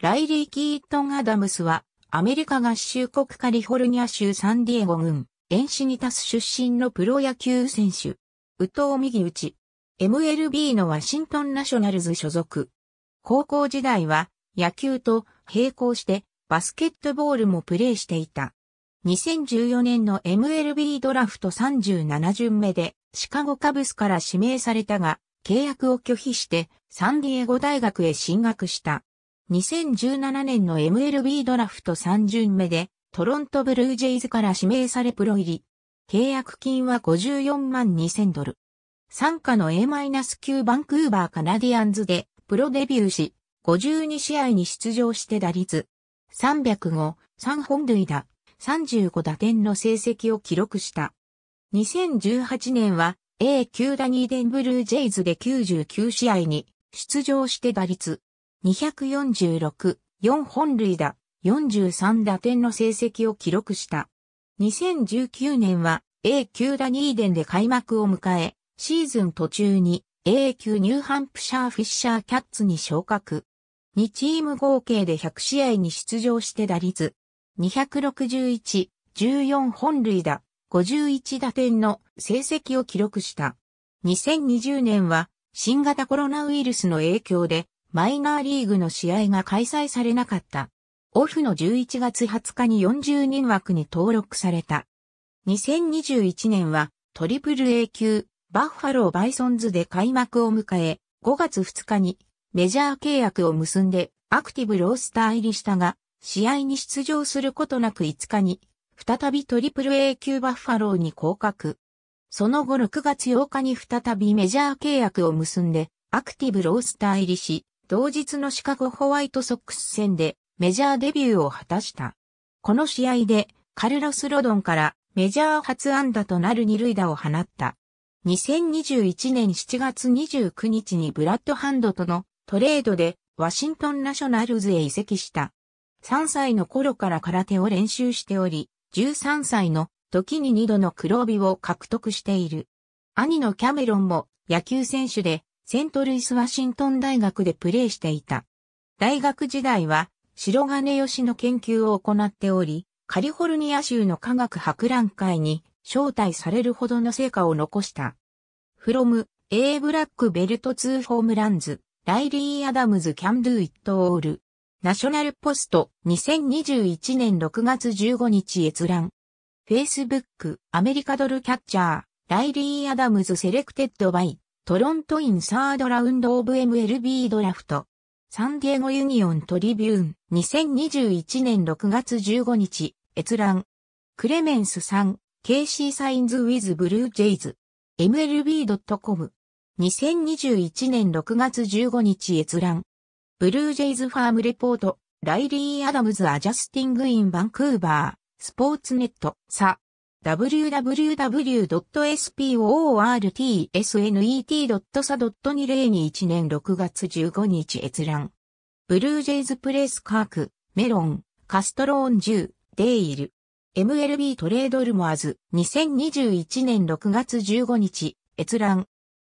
ライリー・キートン・アダムスは、アメリカ合衆国カリフォルニア州サンディエゴ郡、エンシニタス出身のプロ野球選手。宇藤右打ち。MLB のワシントンナショナルズ所属。高校時代は、野球と並行して、バスケットボールもプレーしていた。2014年の MLB ドラフト37巡目で、シカゴカブスから指名されたが、契約を拒否して、サンディエゴ大学へ進学した。2017年の MLB ドラフト3巡目で、トロントブルージェイズから指名されプロ入り。契約金は54万2000ドル。参加の A-9 バンクーバーカナディアンズでプロデビューし、52試合に出場して打率305、3本塁打、35打点の成績を記録した。2018年は A 級ダニーデンブルージェイズで99試合に出場して打率246、4本塁打、43打点の成績を記録した。2019年は A 級ダニーデンで開幕を迎え、シーズン途中に A 級ニューハンプシャーフィッシャーキャッツに昇格。2チーム合計で100試合に出場して打率261、14本塁打、51打点の成績を記録した。2020年は新型コロナウイルスの影響でマイナーリーグの試合が開催されなかった。オフの11月20日に40人枠に登録された。2021年はトリプル A 級バッファローバイソンズで開幕を迎え、5月2日にメジャー契約を結んでアクティブロースター入りしたが、試合に出場することなく5日に、再びトリプル A 級バッファローに降格。その後6月8日に再びメジャー契約を結んで、アクティブロースター入りし、同日のシカゴホワイトソックス戦でメジャーデビューを果たした。この試合でカルロス・ロドンからメジャー初安打となる二塁打を放った。2021年7月29日にブラッドハンドとのトレードでワシントンナショナルズへ移籍した。3歳の頃から空手を練習しており、13歳の時に2度の黒帯を獲得している。兄のキャメロンも野球選手でセントルイス・ワシントン大学でプレーしていた。大学時代は白金吉の研究を行っており、カリフォルニア州の科学博覧会に招待されるほどの成果を残した。フロム、A ブラックベルト2ホームランズ、ライリー・アダムズ・キャンドゥ・イット・オール。ナショナルポスト2021年6月15日閲覧。Facebook アメリカドルキャッチャー、ライリー・アダムズ・セレクテッド・バイ。トロントインサードラウンドオブ MLB ドラフト。サンディエゴユニオントリビューン。2021年6月15日、閲覧。クレメンスさん、KC サインズウィズブルージェイズ。MLB.com。2021年6月15日閲覧。ブルージェイズファームレポート。ライリー・アダムズ・アジャスティング・イン・バンクーバー。スポーツネット。さ。www.sportsnet.sa.2021 年6月15日閲覧。ブルージェイズプレスカーク、メロン、カストローン10、デイル。MLB トレードルモアズ、2021年6月15日、閲覧。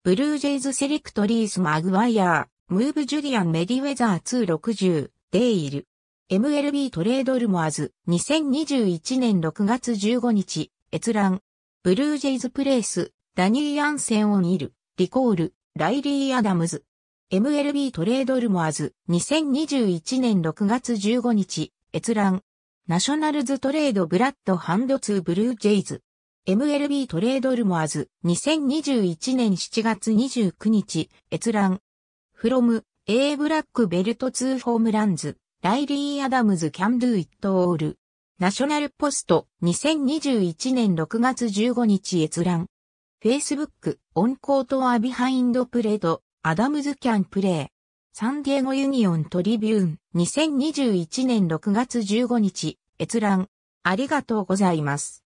ブルージェイズセレクトリースマグワイヤー、ムーブジュリアンメディウェザー260、デイル。MLB トレードルモアズ、2021年6月15日、閲覧。ブルージェイズプレイス、ダニー・アンセンを見る、リコール、ライリー・アダムズ。MLB トレードルモアズ、2021年6月15日、閲覧。ナショナルズトレードブラッドハンドツーブルージェイズ。MLB トレードルモアズ、2021年7月29日、閲覧。フロム、A ブラックベルト2ホームランズ。ライリー・アダムズ・キャンドゥ・イット・オール。ナショナルポスト2021年6月15日閲覧。フェイスブック、オンコートアビハインドプレードアダムズキャンプレイ。サンディエゴユニオントリビューン2021年6月15日閲覧。ありがとうございます。